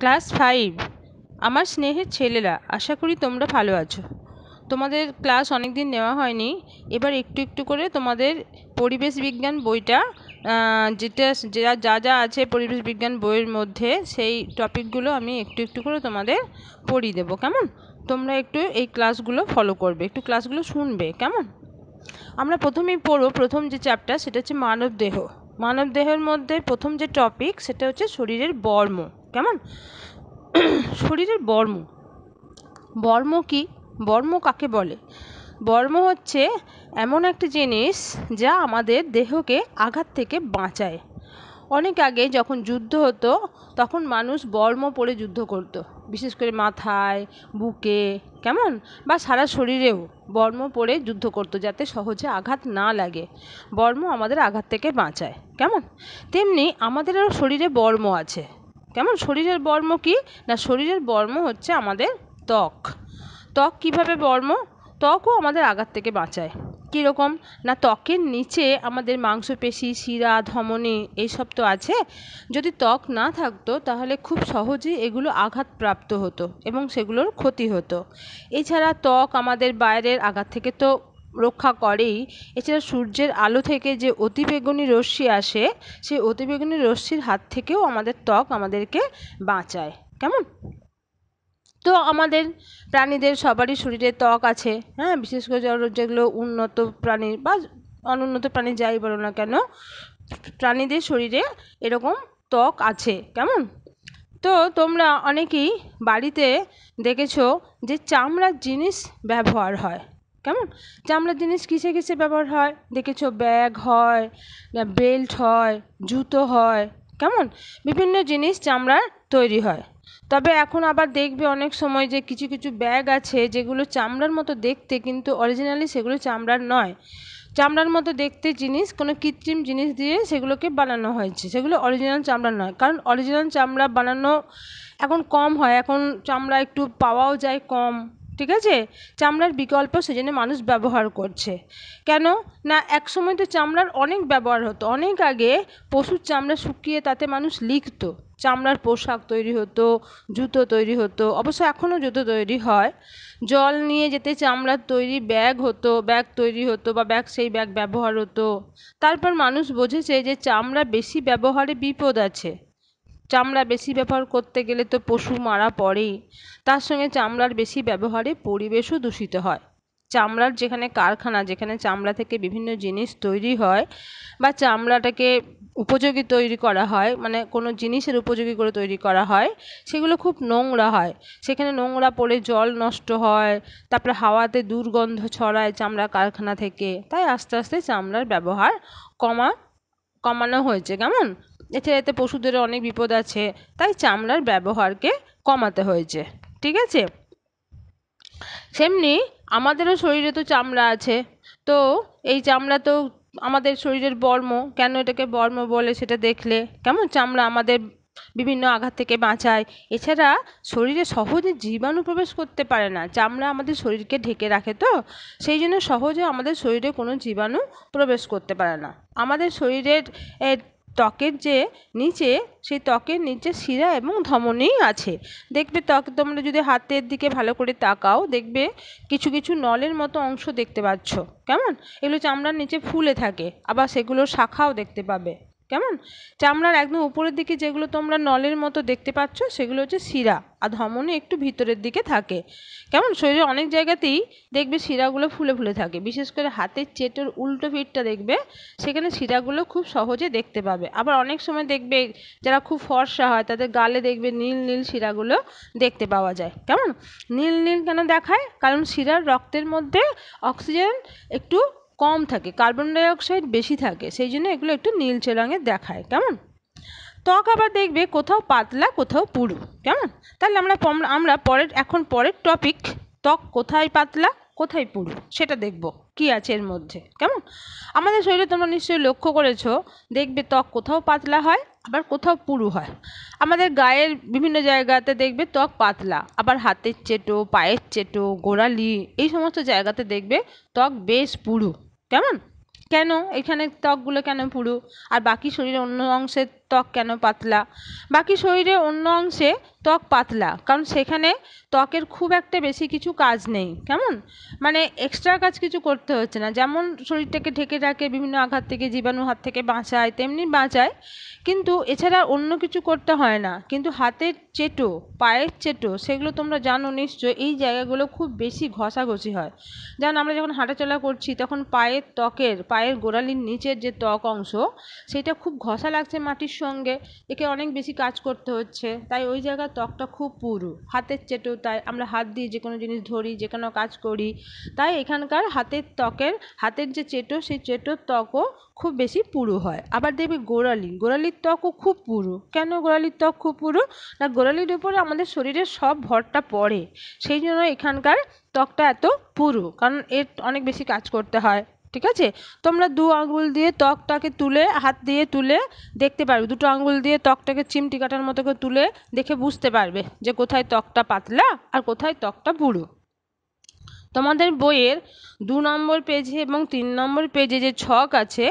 class five আমার স্নেহের ছেলেরা আশা করি তোমরা ভালো আছো তোমাদের ক্লাস অনেক দিন নেওয়া হয়নি এবার একটু একটু করে তোমাদের পরিবেশ বিজ্ঞান বইটা যেটা যা যা যা আছে পরিবেশ বিজ্ঞান বইয়ের মধ্যে সেই টপিকগুলো আমি একটু একটু করে তোমাদের পড়িয়ে দেবো কেমন তোমরা একটু এই ক্লাসগুলো ফলো করবে একটু ক্লাসগুলো শুনবে কেমন আমরা প্রথমেই পড়ো প্রথম যে চ্যাপ্টার সেটা হচ্ছে মানব দেহ মানব দেহের মধ্যে প্রথম যে টপিক সেটা হচ্ছে শরীরের বর্ম কেমন শরীরের বর্ম বর্ম কি বর্ম কাকে বলে বর্ম হচ্ছে এমন একটি জিনিস যা আমাদের দেহকে আঘাত থেকে বাঁচায় অনেক আগে যখন যুদ্ধ হতো তখন মানুষ বর্ম পরে যুদ্ধ করতো বিশেষ করে মাথায় বুকে কেমন বা সারা শরীরেও বর্ম পরে যুদ্ধ করতো যাতে সহজে আঘাত না লাগে বর্ম আমাদের আঘাত থেকে বাঁচায় কেমন তেমনি আমাদেরও শরীরে বর্ম আছে কেমন শরীরের বর্ম কি না শরীরের বর্ম হচ্ছে আমাদের ত্বক ত্বক কীভাবে বর্ম ত্বকও আমাদের আঘাত থেকে বাঁচায় কীরকম না ত্বকের নিচে আমাদের মাংসপেশি শিরা ধমনী এইসব তো আছে যদি ত্বক না থাকতো তাহলে খুব সহজেই এগুলো আঘাতপ্রাপ্ত হতো এবং সেগুলোর ক্ষতি হতো এছাড়া ত্বক আমাদের বাইরের আঘাত থেকে তো রক্ষা করেই এছাড়া সূর্যের আলো থেকে যে অতিবেগুনি রশ্মি আসে সেই অতিবেগুনি রশ্মির হাত থেকেও আমাদের ত্বক আমাদেরকে বাঁচায় কেমন তো আমাদের প্রাণীদের সবারই শরীরে ত্বক আছে হ্যাঁ বিশেষ করে যেগুলো উন্নত প্রাণী বা অনুন্নত প্রাণী যাই বলো না কেন প্রাণীদের শরীরে এরকম ত্বক আছে কেমন তো তোমরা অনেকেই বাড়িতে দেখেছো যে চামড়ার জিনিস ব্যবহার হয় কেমন চামড়ার জিনিস কিসে কিসে ব্যবহার হয় দেখেছো ব্যাগ হয় বেল্ট হয় জুতো হয় কেমন বিভিন্ন জিনিস চামড়ার তৈরি হয় তবে এখন আবার দেখবে অনেক সময় যে কিছু কিছু ব্যাগ আছে যেগুলো চামড়ার মতো দেখতে কিন্তু অরিজিনালি সেগুলো চামড়ার নয় চামড়ার মতো দেখতে জিনিস কোনো কৃত্রিম জিনিস দিয়ে সেগুলোকে বানানো হয়েছে সেগুলো অরিজিনাল চামড়া নয় কারণ অরিজিনাল চামড়া বানানো এখন কম হয় এখন চামড়া একটু পাওয়াও যায় কম ঠিক আছে চামড়ার বিকল্প সেজন্য মানুষ ব্যবহার করছে কেন না এক সময় তো চামড়ার অনেক ব্যবহার হতো অনেক আগে পশুর চামড়া শুকিয়ে তাতে মানুষ লিখত চামড়ার পোশাক তৈরি হতো জুতো তৈরি হতো অবশ্য এখনও জুতো তৈরি হয় জল নিয়ে যেতে চামড়ার তৈরি ব্যাগ হতো ব্যাগ তৈরি হতো বা ব্যাগ সেই ব্যাগ ব্যবহার হতো তারপর মানুষ বোঝেছে যে চামড়া বেশি ব্যবহারে বিপদ আছে চামড়া বেশি ব্যবহার করতে গেলে তো পশু মারা পড়েই তার সঙ্গে চামড়ার বেশি ব্যবহারে পরিবেশও দূষিত হয় চামড়ার যেখানে কারখানা যেখানে চামড়া থেকে বিভিন্ন জিনিস তৈরি হয় বা চামড়াটাকে উপযোগী তৈরি করা হয় মানে কোনো জিনিসের উপযোগী করে তৈরি করা হয় সেগুলো খুব নোংরা হয় সেখানে নোংরা পড়ে জল নষ্ট হয় তারপরে হাওয়াতে দুর্গন্ধ ছড়ায় চামড়া কারখানা থেকে তাই আস্তে আস্তে চামড়ার ব্যবহার কমা কমানো হয়েছে কেমন এছাড়া এতে পশুদের অনেক বিপদ আছে তাই চামড়ার ব্যবহারকে কমাতে হয়েছে ঠিক আছে সেমনি আমাদেরও শরীরে তো চামড়া আছে তো এই চামড়া তো আমাদের শরীরের বর্ম কেন এটাকে বর্ম বলে সেটা দেখলে কেমন চামড়া আমাদের বিভিন্ন আঘাত থেকে বাঁচায় এছাড়া শরীরে সহজে জীবাণু প্রবেশ করতে পারে না চামড়া আমাদের শরীরকে ঢেকে রাখে তো সেই জন্য সহজে আমাদের শরীরে কোনো জীবাণু প্রবেশ করতে পারে না আমাদের শরীরের ত্বকের যে নিচে সেই ত্বকের নিচে শিরা এবং ধমনী আছে দেখবে ত্বক তোমরা যদি হাতের দিকে ভালো করে তাকাও দেখবে কিছু কিছু নলের মতো অংশ দেখতে পাচ্ছ কেমন এগুলো চামড়ার নিচে ফুলে থাকে আবার সেগুলোর শাখাও দেখতে পাবে কেমন চামড়ার একদম উপরের দিকে যেগুলো তোমরা নলের মতো দেখতে পাচ্ছ সেগুলো হচ্ছে শিরা আর ধমনী একটু ভিতরের দিকে থাকে কেমন শরীরে অনেক জায়গাতেই দেখবে শিরাগুলো ফুলে ফুলে থাকে বিশেষ করে হাতের চেটের উল্টো ফিটটা দেখবে সেখানে শিরাগুলো খুব সহজে দেখতে পাবে আবার অনেক সময় দেখবে যারা খুব ফর্সা হয় তাদের গালে দেখবে নীল নীল শিরাগুলো দেখতে পাওয়া যায় কেমন নীল নীল কেন দেখায় কারণ শিরার রক্তের মধ্যে অক্সিজেন একটু কম থাকে কার্বন ডাইঅক্সাইড বেশি থাকে সেই জন্য এগুলো একটু নীলচে রঙের দেখায় কেমন ত্বক আবার দেখবে কোথাও পাতলা কোথাও পুরু কেমন তাহলে আমরা আমরা পরের এখন পরের টপিক ত্বক কোথায় পাতলা কোথায় পুরু সেটা দেখব কি আছে এর মধ্যে কেমন আমাদের শরীরে তোমরা নিশ্চয়ই লক্ষ্য করেছো দেখবে ত্বক কোথাও পাতলা হয় আবার কোথাও পুরু হয় আমাদের গায়ের বিভিন্ন জায়গাতে দেখবে ত্বক পাতলা আবার হাতের চেটো পায়ের চেটো গোড়ালি এই সমস্ত জায়গাতে দেখবে ত্বক বেশ পুরু কেমন কেন এখানে ত্বকগুলো কেন পুরু আর বাকি শরীরের অন্য অংশের ত্বক কেন পাতলা বাকি শরীরের অন্য অংশে ত্বক পাতলা কারণ সেখানে ত্বকের খুব একটা বেশি কিছু কাজ নেই কেমন মানে এক্সট্রা কাজ কিছু করতে হচ্ছে না যেমন শরীরটাকে ঢেকে রাখে বিভিন্ন আঘাত থেকে জীবাণু হাত থেকে বাঁচায় তেমনি বাঁচায় কিন্তু এছাড়া অন্য কিছু করতে হয় না কিন্তু হাতের চেটো পায়ের চেটো সেগুলো তোমরা জানো নিশ্চয় এই জায়গাগুলো খুব বেশি ঘষাঘষি হয় যেমন আমরা যখন হাঁটাচলা করছি তখন পায়ের ত্বকের পায়ের গোড়ালির নিচের যে ত্বক অংশ সেটা খুব ঘষা লাগছে মাটির সঙ্গে একে অনেক বেশি কাজ করতে হচ্ছে তাই ওই জায়গার ত্বকটা খুব পুরু হাতের চেটেও তাই আমরা হাত দিয়ে যে কোনো জিনিস ধরি যে কোনো কাজ করি তাই এখানকার হাতের ত্বকের হাতের যে চেটো সেই চেটোর ত্বকও খুব বেশি পুরু হয় আবার দেখবি গোড়ালি গোড়ালির ত্বকও খুব পুরু কেন গোড়ালির ত্বক খুব পুরু না গোড়ালির উপরে আমাদের শরীরের সব ভরটা পড়ে সেই জন্য এখানকার ত্বকটা এত পুরু কারণ এর অনেক বেশি কাজ করতে হয় ঠিক আছে তোমরা দু আঙুল দিয়ে ত্বকটাকে তুলে হাত দিয়ে তুলে দেখতে পারবে দুটো আঙুল দিয়ে ত্বকটাকে চিমটি কাটার মতো করে তুলে দেখে বুঝতে পারবে যে কোথায় ত্বকটা পাতলা আর কোথায় ত্বকটা বুড়ো তোমাদের বইয়ের দু নম্বর পেজে এবং তিন নম্বর পেজে যে ছক আছে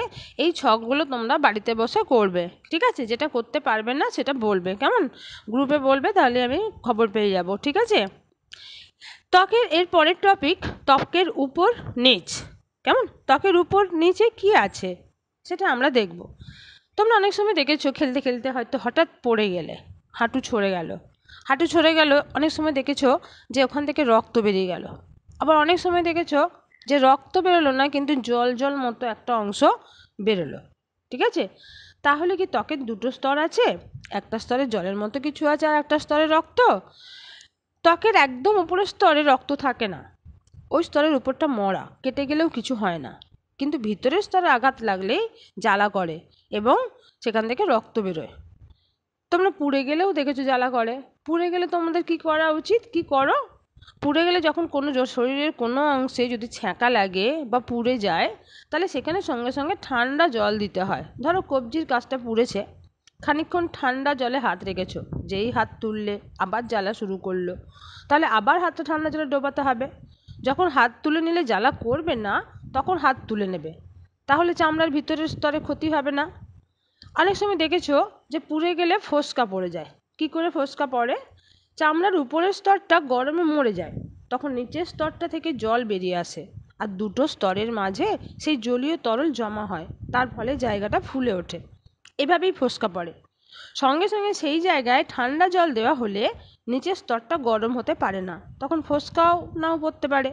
এই ছকগুলো তোমরা বাড়িতে বসে করবে ঠিক আছে যেটা করতে পারবে না সেটা বলবে কেমন গ্রুপে বলবে তাহলে আমি খবর পেয়ে যাব ঠিক আছে ত্বকের এর পরের টপিক ত্বকের উপর নিচ কেমন ত্বকের উপর নিচে কি আছে সেটা আমরা দেখব তোমরা অনেক সময় দেখেছো খেলতে খেলতে হয়তো হঠাৎ পড়ে গেলে হাঁটু ছড়ে গেল হাঁটু ছড়ে গেল অনেক সময় দেখেছো যে ওখান থেকে রক্ত বেরিয়ে গেল আবার অনেক সময় দেখেছো যে রক্ত বেরোলো না কিন্তু জল জল মতো একটা অংশ বেরোলো ঠিক আছে তাহলে কি ত্বকের দুটো স্তর আছে একটা স্তরে জলের মতো কিছু আছে আর একটা স্তরে রক্ত ত্বকের একদম উপরের স্তরে রক্ত থাকে না ওই স্তরের উপরটা মরা কেটে গেলেও কিছু হয় না কিন্তু ভিতরের স্তরে আঘাত লাগলেই জ্বালা করে এবং সেখান থেকে রক্ত বেরোয় তোমরা পুড়ে গেলেও দেখেছো জ্বালা করে পুড়ে গেলে তোমাদের কি করা উচিত কি করো পুড়ে গেলে যখন কোনো শরীরের কোনো অংশে যদি ছ্যাঁকা লাগে বা পুড়ে যায় তাহলে সেখানে সঙ্গে সঙ্গে ঠান্ডা জল দিতে হয় ধরো কবজির কাজটা পুড়েছে খানিক্ষণ ঠান্ডা জলে হাত রেখেছো যেই হাত তুললে আবার জ্বালা শুরু করলো তাহলে আবার হাতটা ঠান্ডা জলে ডোবাতে হবে যখন হাত তুলে নিলে জ্বালা করবে না তখন হাত তুলে নেবে তাহলে চামড়ার ভিতরের স্তরে ক্ষতি হবে না অনেক সময় দেখেছো যে পুড়ে গেলে ফোসকা পড়ে যায় কি করে ফোসকা পড়ে চামড়ার উপরের স্তরটা গরমে মরে যায় তখন নিচের স্তরটা থেকে জল বেরিয়ে আসে আর দুটো স্তরের মাঝে সেই জলীয় তরল জমা হয় তার ফলে জায়গাটা ফুলে ওঠে এভাবেই ফোসকা পড়ে সঙ্গে সঙ্গে সেই জায়গায় ঠান্ডা জল দেওয়া হলে নিচের স্তরটা গরম হতে পারে না তখন ফোসকাও নাও পড়তে পারে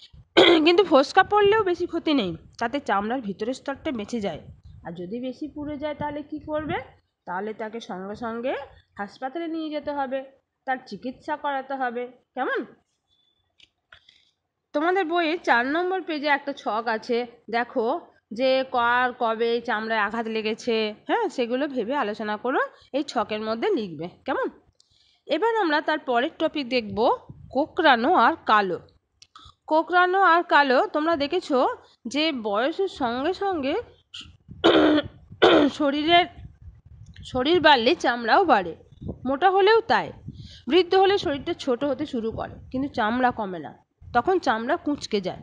কিন্তু ফোসকা পড়লেও বেশি ক্ষতি নেই তাতে চামড়ার ভিতরের স্তরটা বেঁচে যায় আর যদি বেশি পুড়ে যায় তাহলে কি করবে তাহলে তাকে সঙ্গে সঙ্গে হাসপাতালে নিয়ে যেতে হবে তার চিকিৎসা করাতে হবে কেমন তোমাদের বইয়ে চার নম্বর পেজে একটা ছক আছে দেখো যে কার কবে চামড়ায় আঘাত লেগেছে হ্যাঁ সেগুলো ভেবে আলোচনা করো এই ছকের মধ্যে লিখবে কেমন এবার আমরা তার পরের টপিক দেখব কোকরানো আর কালো কোকরানো আর কালো তোমরা দেখেছো যে বয়সের সঙ্গে সঙ্গে শরীরের শরীর বাড়লে চামড়াও বাড়ে মোটা হলেও তাই বৃদ্ধ হলে শরীরটা ছোট হতে শুরু করে কিন্তু চামড়া কমে না তখন চামড়া কুঁচকে যায়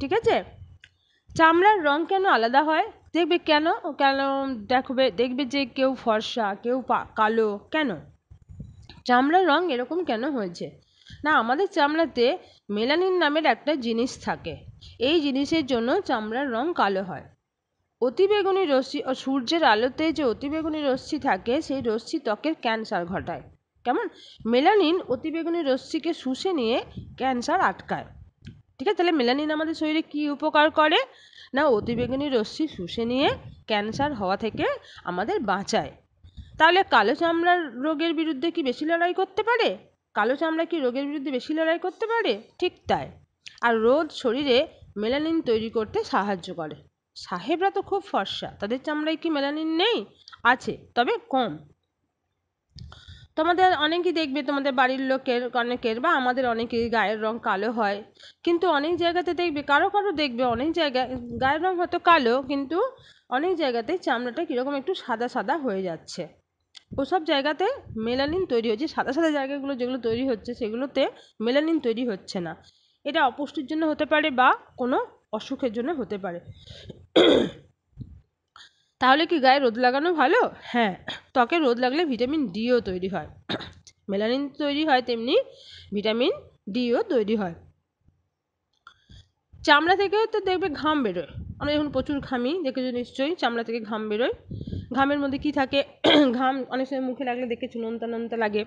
ঠিক আছে চামড়ার রং কেন আলাদা হয় দেখবে কেন কেন দেখবে দেখবে যে কেউ ফর্সা কেউ কালো কেন চামড়ার রং এরকম কেন হয়েছে না আমাদের চামড়াতে মেলানিন নামের একটা জিনিস থাকে এই জিনিসের জন্য চামড়ার রং কালো হয় অতিবেগুনি রশ্মি ও সূর্যের আলোতে যে অতিবেগুনি রশ্মি থাকে সেই রশ্মি ত্বকের ক্যান্সার ঘটায় কেমন মেলানিন অতিবেগুনি রশ্মিকে শুষে নিয়ে ক্যান্সার আটকায় ঠিক আছে তাহলে মেলানিন আমাদের শরীরে কি উপকার করে না অতিবেগুনি রশ্মি শুষে নিয়ে ক্যান্সার হওয়া থেকে আমাদের বাঁচায় তাহলে কালো চামড়ার রোগের বিরুদ্ধে কি বেশি লড়াই করতে পারে কালো চামড়া কি রোগের বিরুদ্ধে বেশি লড়াই করতে পারে ঠিক তাই আর রোদ শরীরে মেলানিন তৈরি করতে সাহায্য করে সাহেবরা তো খুব ফর্সা তাদের চামড়ায় কি মেলানিন নেই আছে তবে কম তোমাদের অনেকেই দেখবে তোমাদের বাড়ির লোকের অনেকের বা আমাদের অনেকের গায়ের রং কালো হয় কিন্তু অনেক জায়গাতে দেখবে কারো কারো দেখবে অনেক জায়গায় গায়ের রং হয়তো কালো কিন্তু অনেক জায়গাতে চামড়াটা কীরকম একটু সাদা সাদা হয়ে যাচ্ছে ওসব জায়গাতে মেলানিন তৈরি হচ্ছে সাদা সাদা জায়গাগুলো যেগুলো তৈরি হচ্ছে সেগুলোতে মেলানিন তৈরি হচ্ছে না এটা অপুষ্টির জন্য হতে পারে বা কোনো অসুখের জন্য হতে পারে তাহলে কি গায়ে রোদ লাগানো ভালো হ্যাঁ ত্বকে রোদ লাগলে ভিটামিন ডিও তৈরি হয় মেলানিন তৈরি হয় তেমনি ভিটামিন ডিও তৈরি হয় চামড়া থেকেও তো দেখবে ঘাম বেরোয় আমরা যখন প্রচুর ঘামি দেখেছো নিশ্চয়ই চামড়া থেকে ঘাম বেরোয় ঘামের মধ্যে কি থাকে ঘাম অনেক সময় মুখে লাগলে দেখেছো নোনতা নন্তা লাগে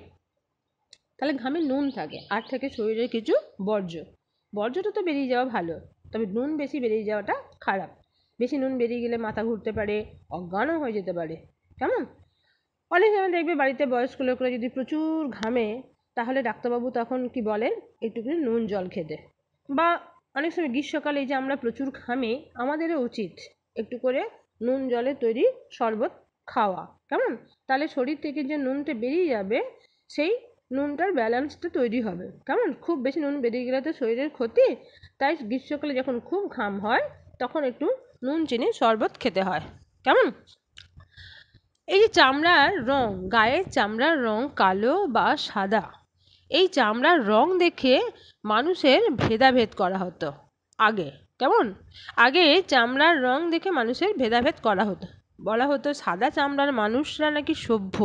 তাহলে ঘামে নুন থাকে আর থেকে শরীরের কিছু বর্জ্য বর্জ্যটা তো বেরিয়ে যাওয়া ভালো তবে নুন বেশি বেরিয়ে যাওয়াটা খারাপ বেশি নুন বেরিয়ে গেলে মাথা ঘুরতে পারে অজ্ঞানও হয়ে যেতে পারে কেমন অনেক সময় দেখবে বাড়িতে বয়স্ক লোকরা যদি প্রচুর ঘামে তাহলে ডাক্তারবাবু তখন কি বলেন একটুখানি নুন জল খেতে বা অনেক সময় গ্রীষ্মকালে যে আমরা প্রচুর ঘামে আমাদেরও উচিত একটু করে নুন জলে তৈরি শরবত খাওয়া কেমন তাহলে শরীর থেকে যে নুনটা বেরিয়ে যাবে সেই নুনটার ব্যালেন্সটা তৈরি হবে কেমন খুব বেশি নুন বেরিয়ে গেলে তো শরীরের ক্ষতি তাই গ্রীষ্মকালে যখন খুব ঘাম হয় তখন একটু নুন চিনি শরবত খেতে হয় কেমন এই যে চামড়ার রং গায়ের চামড়ার রং কালো বা সাদা এই চামড়ার রং দেখে মানুষের ভেদাভেদ করা হতো আগে কেমন আগে চামড়ার রং দেখে মানুষের ভেদাভেদ করা হতো বলা হতো সাদা চামড়ার মানুষরা নাকি সভ্য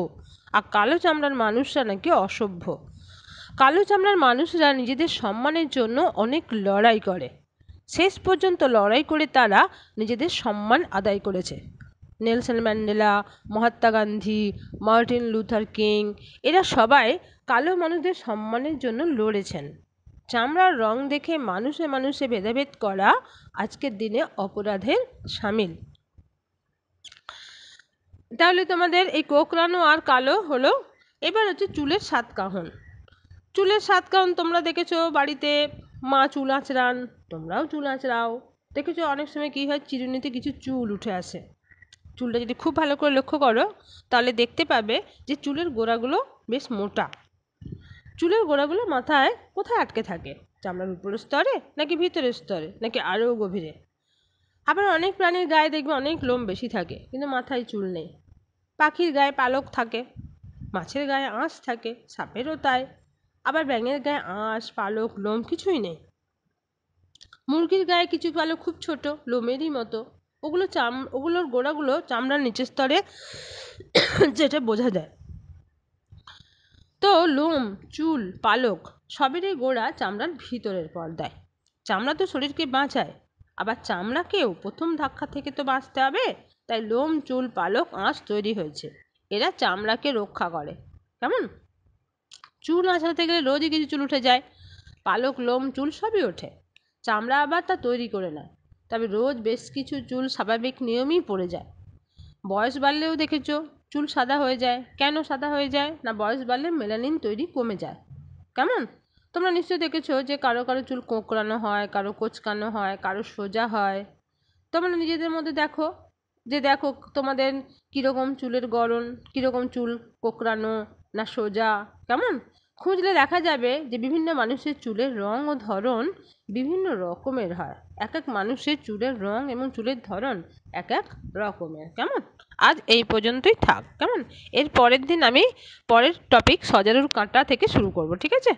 আর কালো চামড়ার মানুষরা নাকি অসভ্য কালো চামড়ার মানুষরা নিজেদের সম্মানের জন্য অনেক লড়াই করে শেষ পর্যন্ত লড়াই করে তারা নিজেদের সম্মান আদায় করেছে Nelson Mandela Mahatma Gandhi Martin Luther King এরা সবাই কালো মানুষদের সম্মানের জন্য লড়েছেন চামড়ার রং দেখে মানুষে মানুষে ভেদাভেদ করা আজকের দিনে অপরাধের সামিল তাহলে তোমাদের এই কোকরানো আর কালো হলো এবার হচ্ছে চুলের সাত কাহন চুলের সাত কাহন তোমরা দেখেছো বাড়িতে মা চুল আঁচড়ান তোমরাও চুল আঁচড়াও দেখেছো অনেক সময় কী হয় চিরুনিতে কিছু চুল উঠে আসে চুলটা যদি খুব ভালো করে লক্ষ্য করো তাহলে দেখতে পাবে যে চুলের গোড়াগুলো বেশ মোটা চুলের গোড়াগুলো মাথায় কোথায় আটকে থাকে চামড়ার উপরের স্তরে নাকি ভিতরের স্তরে নাকি আরও গভীরে আবার অনেক প্রাণীর গায়ে দেখবে অনেক লোম বেশি থাকে কিন্তু মাথায় চুল নেই পাখির গায়ে পালক থাকে মাছের গায়ে আঁশ থাকে সাপেরও তাই আবার ব্যাঙের গায়ে আঁশ পালক লোম কিছুই নেই মুরগির গায়ে কিছু পালক খুব ছোটো লোমেরই মতো ওগুলো চাম ওগুলোর গোড়াগুলো চামড়ার নিচের স্তরে যেটা বোঝা যায় তো লোম চুল পালক সবেরই গোড়া চামড়ার ভিতরের পর্দায় চামড়া তো শরীরকে বাঁচায় আবার চামড়াকেও প্রথম ধাক্কা থেকে তো বাঁচতে হবে তাই লোম চুল পালক আঁশ তৈরি হয়েছে এরা চামড়াকে রক্ষা করে কেমন চুল আঁচড়াতে গেলে রোজই কিছু চুল উঠে যায় পালক লোম চুল সবই ওঠে চামড়া আবার তা তৈরি করে নেয় তবে রোজ বেশ কিছু চুল স্বাভাবিক নিয়মেই পড়ে যায় বয়স বাড়লেও দেখেছ চুল সাদা হয়ে যায় কেন সাদা হয়ে যায় না বয়স বাড়লে মেলানিন তৈরি কমে যায় কেমন তোমরা নিশ্চয়ই দেখেছো যে কারো কারো চুল কোঁকড়ানো হয় কারো কোচকানো হয় কারো সোজা হয় তোমরা নিজেদের মধ্যে দেখো যে দেখো তোমাদের কীরকম চুলের গড়ন কীরকম চুল কোঁকড়ানো না সোজা কেমন খুঁজলে দেখা যাবে যে বিভিন্ন মানুষের চুলের রং ও ধরন বিভিন্ন রকমের হয় এক এক মানুষের চুলের রং এবং চুলের ধরন এক এক রকমের কেমন আজ এই পর্যন্তই থাক কেমন এর পরের দিন আমি পরের টপিক সজারুর কাঁটা থেকে শুরু করব ঠিক আছে